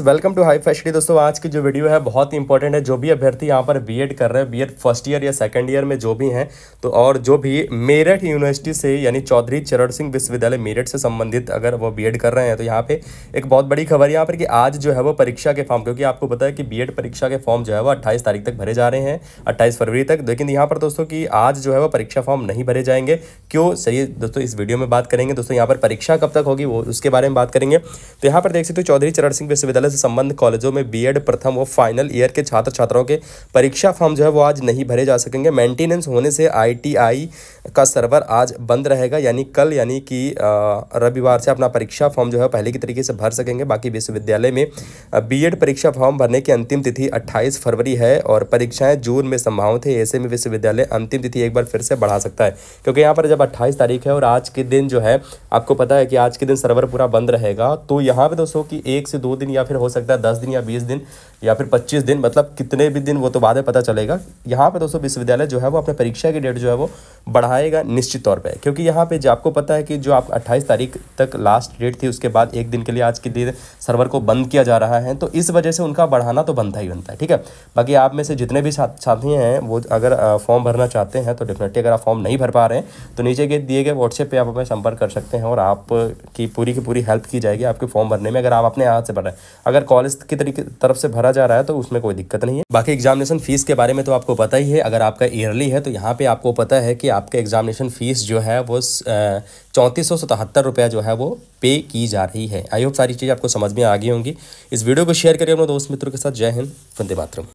welcome to high facility दोस्तों आज की जो वीडियो है बहुत ही इंपॉर्टेंट है जो भी अभ्यर्थी यहाँ पर बीएड कर रहे हैं बीएड फर्स्ट ईयर या सेकंड ईयर में जो भी हैं तो और जो भी मेरठ यूनिवर्सिटी से यानी चौधरी चरण सिंह विश्वविद्यालय मेरठ से संबंधित अगर वो बीएड कर रहे हैं तो यहाँ पे एक बहुत बड़ी खबर यहाँ पर कि आज जो है वो परीक्षा के फॉर्म क्योंकि आपको पता है कि बी परीक्षा के फॉर्म जो है वो अट्ठाईस तारीख तक भरे जा रहे हैं अट्ठाईस फरवरी तक लेकिन यहाँ पर दोस्तों की आज जो है वो परीक्षा फॉर्म नहीं भरे जाएंगे क्यों सही दोस्तों इस वीडियो में बात करेंगे दोस्तों यहाँ पर परीक्षा कब तक होगी वो उसके बारे में बात करेंगे तो यहाँ पर देख सकते हो चौधरी चरण सिंह विश्वविद्यालय विश्वविद्यालय से संबंध कॉलेजों में बीएड प्रथम व फाइनल ईयर के छात्र छात्राओं के परीक्षा फॉर्म जो है वो आज नहीं भरे जा सकेंगे मेंटेनेंस होने से आईटीआई का सर्वर आज बंद रहेगा यानी कल यानी कि रविवार से अपना परीक्षा फॉर्म जो है पहले की तरीके से भर सकेंगे बाकी विश्वविद्यालय में बी परीक्षा फॉर्म भरने की अंतिम तिथि अट्ठाईस फरवरी है और परीक्षाएं जून में संभावित थे ऐसे में विश्वविद्यालय अंतिम तिथि एक बार फिर से बढ़ा सकता है क्योंकि यहाँ पर जब अट्ठाईस तारीख है और आज के दिन जो है आपको पता है कि आज के दिन सर्वर पूरा बंद रहेगा तो यहाँ पर दोस्तों की एक से दो दिन या फिर फिर हो सकता है दस दिन या बीस दिन या फिर पच्चीस दिन मतलब कितने भी दिन वो तो बाद में पता चलेगा यहाँ पर दोस्तों विश्वविद्यालय जो है वो अपने परीक्षा की डेट जो है वो बढ़ाएगा निश्चित तौर पर क्योंकि यहाँ पर आपको पता है कि जो आप अट्ठाईस तारीख तक लास्ट डेट थी उसके बाद एक दिन के लिए आज के दिन सर्वर को बंद किया जा रहा है तो इस वजह से उनका बढ़ाना तो बनता ही बनता है ठीक है बाकी आप में से जितने भी साथी हैं वो अगर फॉर्म भरना चाहते हैं तो डेफिनेटली अगर आप फॉर्म नहीं भर पा रहे हैं तो नीचे के दिए गए व्हाट्सएप पे आप हमें संपर्क कर सकते हैं और आपकी पूरी की पूरी हेल्प की जाएगी आपके फॉर्म भरने में अगर आप अपने हाथ से भर रहे हैं अगर कॉलेज की तरीके तरफ से भरा जा रहा है तो उसमें कोई दिक्कत नहीं है बाकी एग्जामिनेशन फीस के बारे में तो आपको पता ही है अगर आपका ईयरली है तो यहाँ पे आपको पता है कि आपका एग्जामिनेशन फीस जो है वो चौंतीस सौ सतहत्तर रुपया जो है वो पे की जा रही है आई होप सारी चीज़ आपको समझ में आ गई होंगी इस वीडियो को शेयर करिए अपने दोस्त मित्रों के साथ जय हिंद वंदे मातरम